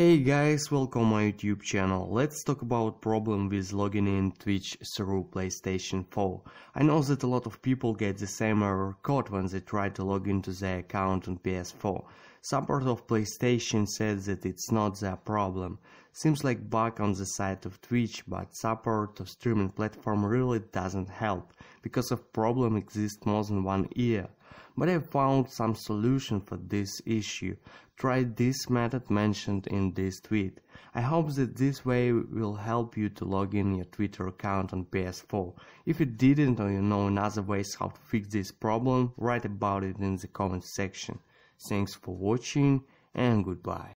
Hey guys, welcome my YouTube channel. Let's talk about problem with logging in Twitch through PlayStation 4. I know that a lot of people get the same error code when they try to log into their account on PS4. Support of PlayStation said that it's not their problem. Seems like bug on the side of Twitch, but support of streaming platform really doesn't help, because of problem exists more than one year. But I found some solution for this issue. Try this method mentioned in this tweet. I hope that this way will help you to log in your Twitter account on PS4. If you didn't or you know another ways how to fix this problem, write about it in the comment section. Thanks for watching and goodbye.